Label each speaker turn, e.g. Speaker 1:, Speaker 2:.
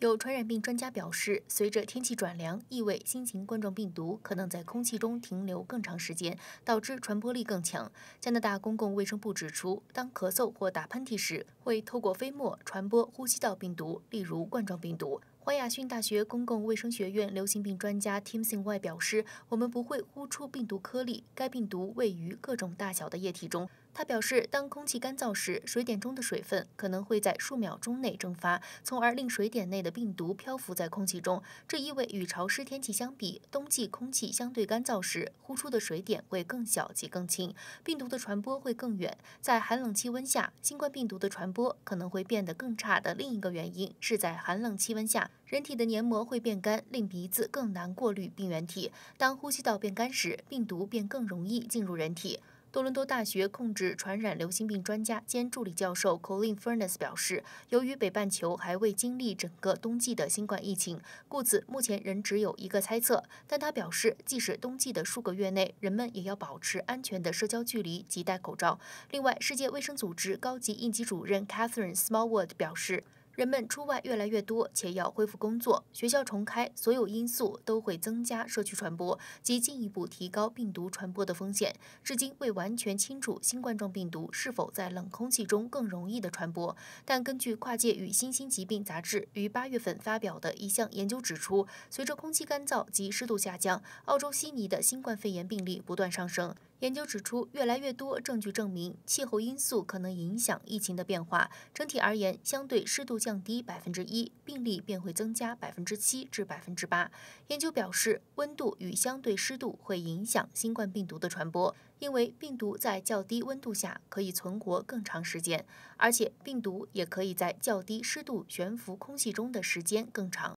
Speaker 1: 有传染病专家表示，随着天气转凉，意味新型冠状病毒可能在空气中停留更长时间，导致传播力更强。加拿大公共卫生部指出，当咳嗽或打喷嚏时，会透过飞沫传播呼吸道病毒，例如冠状病毒。华亚逊大学公共卫生学院流行病专家 Timin s Y 表示：“我们不会呼出病毒颗粒，该病毒位于各种大小的液体中。”他表示：“当空气干燥时，水点中的水分可能会在数秒钟内蒸发，从而令水点内的病毒漂浮在空气中。这意味与潮湿天气相比，冬季空气相对干燥时，呼出的水点会更小且更轻，病毒的传播会更远。在寒冷气温下，新冠病毒的传播可能会变得更差的另一个原因是在寒冷气温下。”人体的黏膜会变干，令鼻子更难过滤病原体。当呼吸道变干时，病毒便更容易进入人体。多伦多大学控制传染流行病专家兼助理教授 Colin Furness 表示，由于北半球还未经历整个冬季的新冠疫情，故此目前仍只有一个猜测。但他表示，即使冬季的数个月内，人们也要保持安全的社交距离及戴口罩。另外，世界卫生组织高级应急主任 Catherine Smallwood 表示。人们出外越来越多，且要恢复工作、学校重开，所有因素都会增加社区传播及进一步提高病毒传播的风险。至今未完全清楚新冠状病毒是否在冷空气中更容易的传播，但根据《跨界与新兴疾病》杂志于八月份发表的一项研究指出，随着空气干燥及湿度下降，澳洲悉尼的新冠肺炎病例不断上升。研究指出，越来越多证据证明气候因素可能影响疫情的变化。整体而言，相对湿度降低百分之一，病例便会增加百分之七至百分之八。研究表示，温度与相对湿度会影响新冠病毒的传播，因为病毒在较低温度下可以存活更长时间，而且病毒也可以在较低湿度悬浮空气中的时间更长。